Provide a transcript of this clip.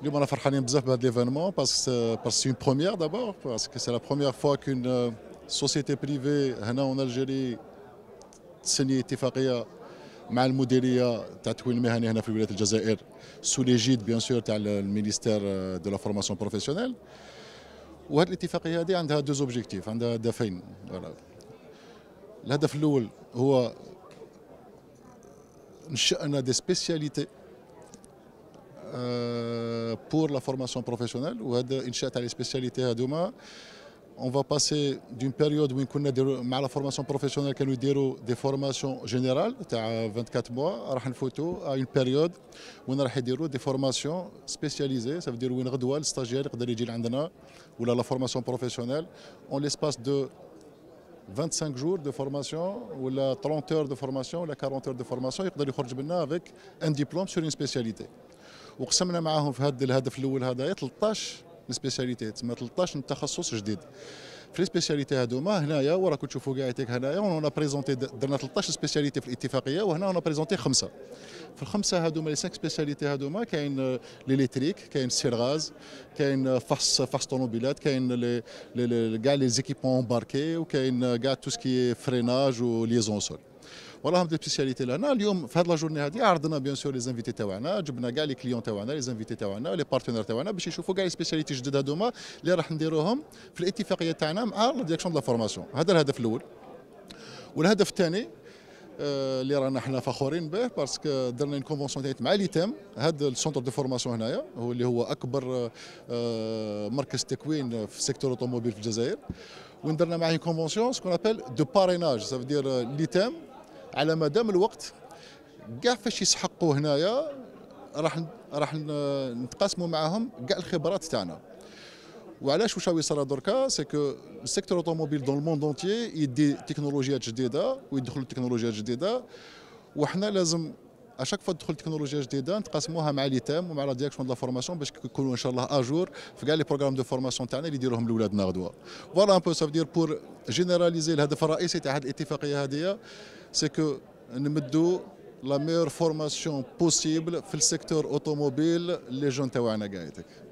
Nous sommes fortement heureux de cet événement parce que c'est une première d'abord, parce que c'est la première fois qu'une euh, société privée ici en Algérie signe une accord avec le modèlement de la formation ici sous l'égide bien sûr du ministère euh, de la formation professionnelle. وهذه الاتفاقيه هذه عندها دوز اوبجيكتيف عندها هدفين الهدف الاول هو euh, pour la formation professionnelle وهذا à les spécialités à demain, on va passer d'une période où on a la formation professionnelle qui nous des formations générales, 24 mois, photo, à une période où on a des formations spécialisées, ça veut dire où on a le stagiaire ou la formation professionnelle en l'espace de 25 jours de formation ou la 30 heures de formation ou la 40 heures de formation, avec un diplôme sur une spécialité. وقسمنا معاهم في هذا الهدف الاول هذا 13 سبيسياليتي تسمى 13 تخصص جديد في لي سبيسياليتي هذوما هنايا وراكم تشوفوا كاع تيك هنايا ونا بريزونتي درنا 13 سبيسياليتي في الاتفاقيه وهنا ونا بريزونتي خمسه في الخمسه هذوما لي 5 سبيسياليتي هذوما كاين ليليتريك كاين سير غاز كاين فحص فحص طوموبيلات كاين كاع لي زيكيبمون باركي وكاين كاع تو سكي فريناج وليزونسول وراهم دي سبيسياليتي لهنا اليوم في هذه لا هذه عرضنا بيان سور لي زانفيتي تاعنا جبنا كاع لي كليون تاعنا لي زانفيتي تاعنا لي بارتنير تاعنا باش يشوفوا كاع لي سبيسياليتي جدد هذوما اللي راح نديروهم في الاتفاقيه تاعنا مع لا ديريكسيون دو فورماسيون هذا الهدف الاول والهدف الثاني اللي آه، رانا حنا فخورين به باسكو درنا ان كونفونسيون مع ليتام هذا السونتر دو فورماسيون هنايا هو اللي هو اكبر آه، مركز تكوين في سيكتور اوتوموبيل في الجزائر وندرنا معاه كونفونسيون سكون ابل دو باريناج سافو دير ليتام على مدام الوقت كاع فاش يسحقوا هنايا راح راح نتقاسموا معاهم كاع الخبرات تاعنا وعلاش واش راهو يصرى دركا سكو السيكتور اوتوموبيل دون الموند اونتيي يدي تكنولوجيات جديده ويدخلوا تكنولوجيات جديده وحنا لازم اشاك فوا تدخل تكنولوجيا جديده نتقاسموها مع ليتام ومع لا ديريكسيون دو لا فورماسيون باش يكونوا ان شاء الله اجور في كاع لي بروغرام دو فورماسيون تاعنا اللي يديروهم لولادنا غدوه فوالا ان بو سافدير بور جينيراليزي الهدف الرئيسي تاع هذه الاتفاقيه هذه سي كو نمدوا لا ميور فورماسيون بوسيبل في السيكتور اوتوموبيل لي جون تاعنا قايتك